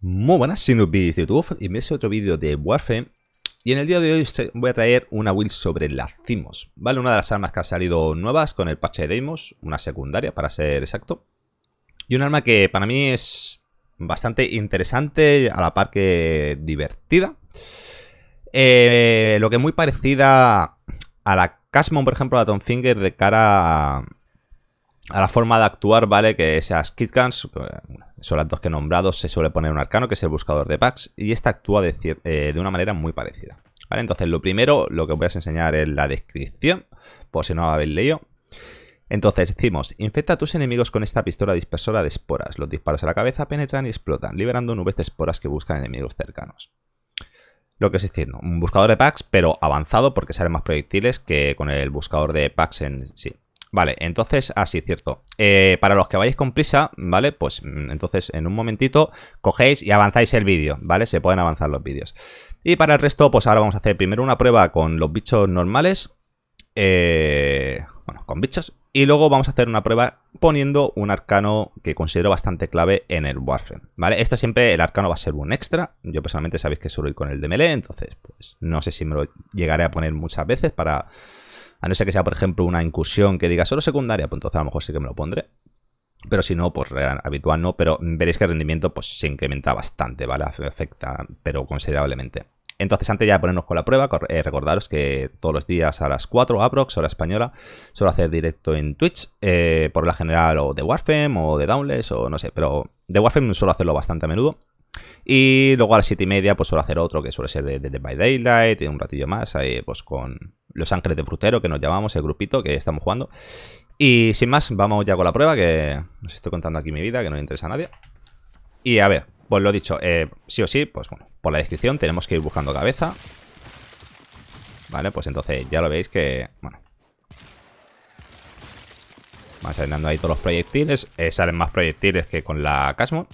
Muy buenas sinubis de YouTube y me otro vídeo de Warframe y en el día de hoy voy a traer una build sobre la Cimos, ¿vale? Una de las armas que ha salido nuevas con el parche de Deimos, una secundaria para ser exacto y un arma que para mí es bastante interesante a la par que divertida eh, lo que es muy parecida a la Casmon, por ejemplo, a Finger de cara a la forma de actuar, ¿vale? Que esas kitkans, son las dos que he nombrado, se suele poner un arcano, que es el buscador de packs, y esta actúa de, eh, de una manera muy parecida. ¿Vale? Entonces, lo primero, lo que voy a enseñar es la descripción, por si no lo habéis leído. Entonces decimos, infecta a tus enemigos con esta pistola dispersora de esporas. Los disparos a la cabeza penetran y explotan, liberando nubes de esporas que buscan enemigos cercanos. Lo que es diciendo, un buscador de packs, pero avanzado porque salen más proyectiles que con el buscador de packs en sí. Vale, entonces, así ah, cierto. Eh, para los que vayáis con prisa, ¿vale? Pues mm, entonces en un momentito cogéis y avanzáis el vídeo, ¿vale? Se pueden avanzar los vídeos. Y para el resto, pues ahora vamos a hacer primero una prueba con los bichos normales. Eh, bueno, con bichos. Y luego vamos a hacer una prueba poniendo un arcano que considero bastante clave en el Warframe, ¿vale? Este siempre, el arcano va a ser un extra. Yo personalmente sabéis que suelo ir con el de entonces pues no sé si me lo llegaré a poner muchas veces para a no ser que sea, por ejemplo, una incursión que diga solo secundaria, pues entonces a lo mejor sí que me lo pondré. Pero si no, pues habitual no, pero veréis que el rendimiento pues, se incrementa bastante, ¿vale? Afecta, pero considerablemente. Entonces, antes ya de ponernos con la prueba, eh, recordaros que todos los días a las 4 aprox, hora española, suelo hacer directo en Twitch, eh, por la general o de Warframe o de Downless o no sé, pero de Warframe suelo hacerlo bastante a menudo. Y luego a las 7 y media, pues suelo hacer otro que suele ser de, de, By Daylight, y un ratillo más, ahí, pues con Los Ángeles de Frutero, que nos llamamos, el grupito que estamos jugando. Y sin más, vamos ya con la prueba, que os estoy contando aquí mi vida, que no le interesa a nadie. Y a ver, pues lo dicho, eh, sí o sí, pues bueno, por la descripción tenemos que ir buscando cabeza. Vale, pues entonces ya lo veis que, bueno. más saliendo ahí todos los proyectiles. Eh, salen más proyectiles que con la casmo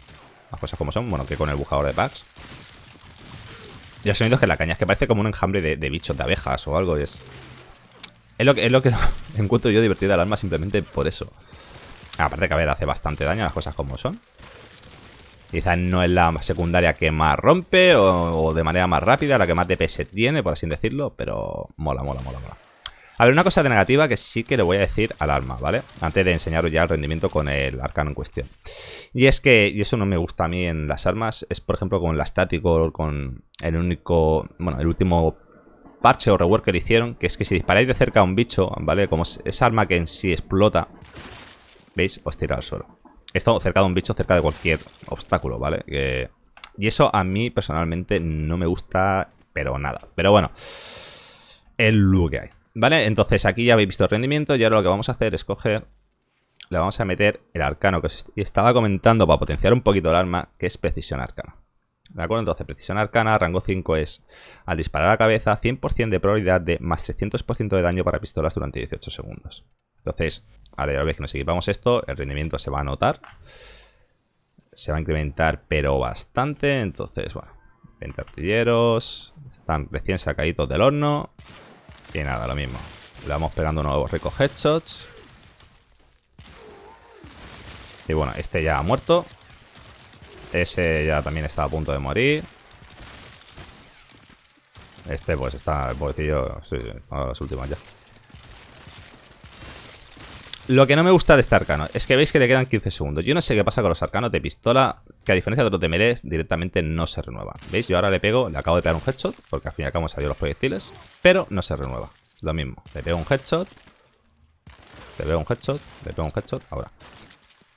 cosas como son. Bueno, que con el buscador de packs. Y el sonido es que la caña es que parece como un enjambre de, bichos, de abejas o algo. es, es lo que, es lo que encuentro yo divertido al arma simplemente por eso. Aparte que, a ver, hace bastante daño las cosas como son. Quizás no es la secundaria que más rompe o, o de manera más rápida, la que más DPS tiene, por así decirlo, pero mola, mola, mola, mola. A ver, una cosa de negativa que sí que le voy a decir al arma, ¿vale? Antes de enseñaros ya el rendimiento con el arcano en cuestión. Y es que, y eso no me gusta a mí en las armas, es por ejemplo con la estático, con el único, bueno, el último parche o rework que le hicieron, que es que si disparáis de cerca a un bicho, ¿vale? Como esa arma que en sí explota, ¿veis? Os tira al suelo. Esto cerca de un bicho, cerca de cualquier obstáculo, ¿vale? Que... Y eso a mí personalmente no me gusta, pero nada. Pero bueno, el look que hay. Vale, entonces aquí ya habéis visto el rendimiento y ahora lo que vamos a hacer es coger... Le vamos a meter el arcano que os estaba comentando para potenciar un poquito el arma, que es precisión arcana. ¿De acuerdo? Entonces, precisión arcana, rango 5 es al disparar a la cabeza, 100% de probabilidad de más 300% de daño para pistolas durante 18 segundos. Entonces, ahora ya vez que nos equipamos esto, el rendimiento se va a notar. Se va a incrementar, pero bastante. Entonces, bueno, 20 artilleros, están recién sacaditos del horno. Y nada, lo mismo. Le vamos pegando nuevos ricos headshots. Y bueno, este ya ha muerto. Ese ya también está a punto de morir. Este pues está, pobrecillo, sí, sí, a las últimas ya. Lo que no me gusta de este arcano es que veis que le quedan 15 segundos. Yo no sé qué pasa con los arcanos de pistola, que a diferencia de los de Meres, directamente no se renueva. ¿Veis? Yo ahora le pego, le acabo de pegar un headshot, porque al fin y al cabo me los proyectiles, pero no se renueva. Lo mismo, le pego un headshot, le pego un headshot, le pego un headshot, ahora.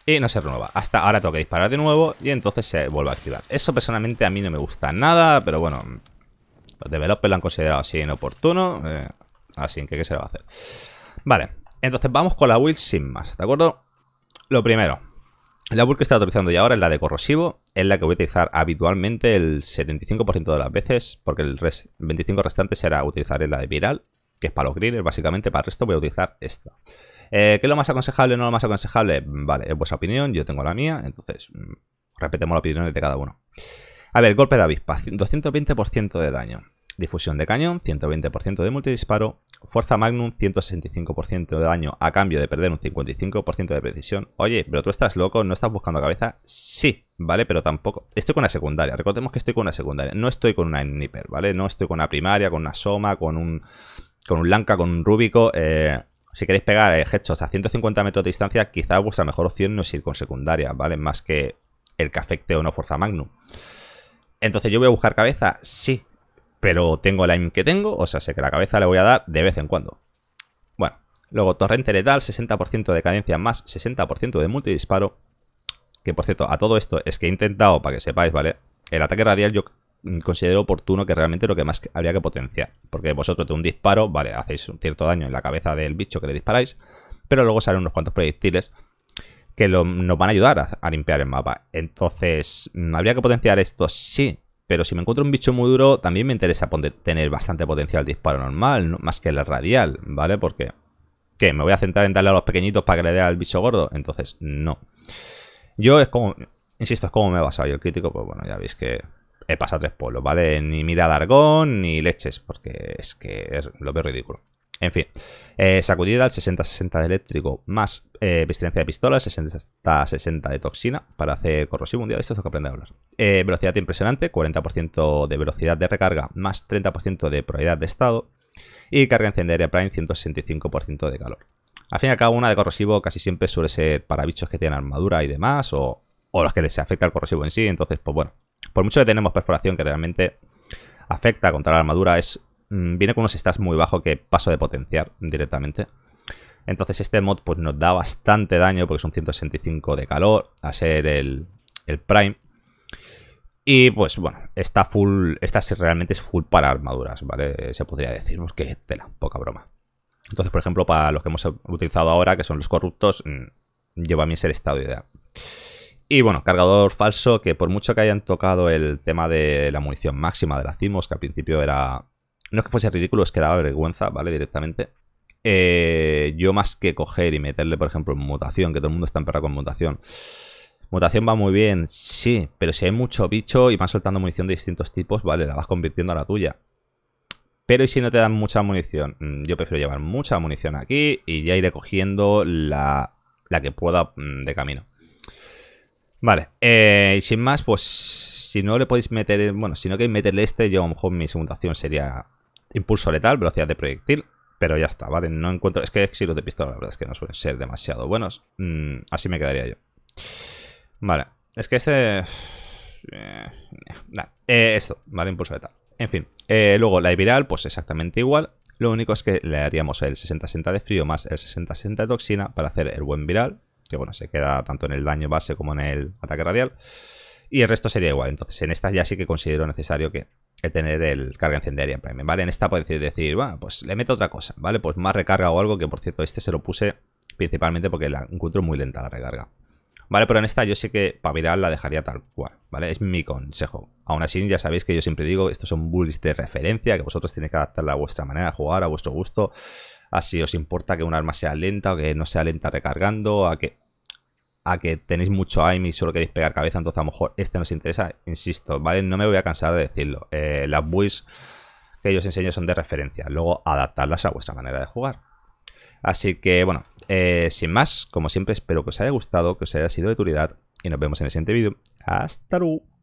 Y no se renueva. Hasta ahora tengo que disparar de nuevo y entonces se vuelve a activar. Eso personalmente a mí no me gusta nada, pero bueno, los developers lo han considerado así inoportuno, eh, así que qué se va a hacer. Vale, entonces vamos con la build sin más, ¿de acuerdo? Lo primero, la build que estoy utilizando ya ahora es la de corrosivo, es la que voy a utilizar habitualmente el 75% de las veces, porque el 25% restante será utilizar la de viral, que es para los grillers, básicamente para el resto voy a utilizar esta. Eh, ¿Qué es lo más aconsejable no lo más aconsejable? Vale, es vuestra opinión, yo tengo la mía, entonces mm, repetemos las opiniones de cada uno. A ver, golpe de avispa, 220% de daño difusión de cañón, 120% de multidisparo, fuerza magnum, 165% de daño a cambio de perder un 55% de precisión. Oye, pero tú estás loco, no estás buscando cabeza. Sí, ¿vale? Pero tampoco. Estoy con una secundaria, recordemos que estoy con una secundaria, no estoy con una sniper, ¿vale? No estoy con una primaria, con una soma, con un. con un lanca, con un rubico eh, si queréis pegar eh, headshots a 150 metros de distancia, Quizá vuestra mejor opción no es ir con secundaria, ¿vale? Más que el que afecte o no fuerza magnum. Entonces, ¿yo voy a buscar cabeza? Sí, pero tengo el aim que tengo, o sea, sé que la cabeza le voy a dar de vez en cuando. Bueno, luego torrente letal, 60% de cadencia más 60% de multidisparo. Que por cierto, a todo esto es que he intentado, para que sepáis, ¿vale? El ataque radial yo considero oportuno que realmente lo que más habría que potenciar. Porque vosotros de un disparo, vale, hacéis un cierto daño en la cabeza del bicho que le disparáis, pero luego salen unos cuantos proyectiles que nos van a ayudar a, limpiar el mapa. Entonces, ¿habría que potenciar esto? Sí, pero si me encuentro un bicho muy duro, también me interesa tener bastante potencial de disparo normal, más que el radial, ¿vale? Porque, ¿qué? ¿Me voy a centrar en darle a los pequeñitos para que le dé al bicho gordo? Entonces, no. Yo es como, insisto, es como me he basado. yo el crítico, pues bueno, ya veis que he pasado tres pueblos, ¿vale? Ni mira de ni leches, porque es que lo veo ridículo. En fin. Eh, sacudida al 60-60 de eléctrico, más eh, de pistola, 60-60 de toxina para hacer corrosivo. Un día de esto es lo que aprende a hablar. Eh, velocidad impresionante, 40% de velocidad de recarga, más 30% de probabilidad de estado. Y carga incendiaria Prime, 165% de calor. Al fin y al cabo, una de corrosivo casi siempre suele ser para bichos que tienen armadura y demás, o, o los que les afecta el corrosivo en sí. Entonces, pues bueno, por mucho que tenemos perforación que realmente afecta contra la armadura, es Mm, viene con unos stats muy bajos que paso de potenciar directamente. Entonces este mod pues nos da bastante daño porque son 165 de calor a ser el, Prime. Y pues bueno, está full, esta realmente es full para armaduras, ¿vale? Se podría decir, pues que tela, poca broma. Entonces, por ejemplo, para los que hemos utilizado ahora, que son los corruptos, mm, lleva a mí ese estado ideal. Y bueno, cargador falso, que por mucho que hayan tocado el tema de la munición máxima de la CIMOS, que al principio era no es que fuese ridículo, es que daba vergüenza, ¿vale? Directamente. Eh, yo más que coger y meterle, por ejemplo, mutación, que todo el mundo está emperrado con mutación. Mutación va muy bien, sí, pero si hay mucho bicho y vas soltando munición de distintos tipos, vale, la vas convirtiendo a la tuya. Pero ¿y si no te dan mucha munición? Mm, yo prefiero llevar mucha munición aquí y ya iré cogiendo la, que pueda mm, de camino. Vale, y eh, sin más, pues si no le podéis meter, bueno, si no queréis meterle este, yo a lo mejor mi mutación sería impulso letal, velocidad de proyectil, pero ya está, ¿vale? No encuentro. Es que exilos de pistola, la verdad es que no suelen ser demasiado buenos. Mm, así me quedaría yo. Vale, es que este. Eh, eh, esto, ¿vale? Impulso letal. En fin, eh, luego la viral, pues exactamente igual. Lo único es que le haríamos el 60-60 de frío más el 60-60 de toxina para hacer el buen viral, que bueno, se queda tanto en el daño base como en el ataque radial. Y el resto sería igual. Entonces, en esta ya sí que considero necesario que que tener el carga incendiaria en Prime, ¿vale? En esta podéis decir, va, pues le meto otra cosa, ¿vale? Pues más recarga o algo, que por cierto, este se lo puse principalmente porque la encuentro muy lenta la recarga. Vale, pero en esta yo sé que mirar la dejaría tal cual, ¿vale? Es mi consejo. Aún así, ya sabéis que yo siempre digo, estos son bullies de referencia, que vosotros tenéis que adaptarla a vuestra manera de jugar, a vuestro gusto. Así os importa que un arma sea lenta o que no sea lenta recargando, a que a que tenéis mucho aim y solo queréis pegar cabeza, entonces a lo mejor este nos interesa, insisto, ¿vale? No me voy a cansar de decirlo. Eh, las buis que yo os enseño son de referencia, luego adaptarlas a vuestra manera de jugar. Así que bueno, eh, sin más, como siempre espero que os haya gustado, que os haya sido de utilidad y nos vemos en el siguiente vídeo. ¡Hasta luego!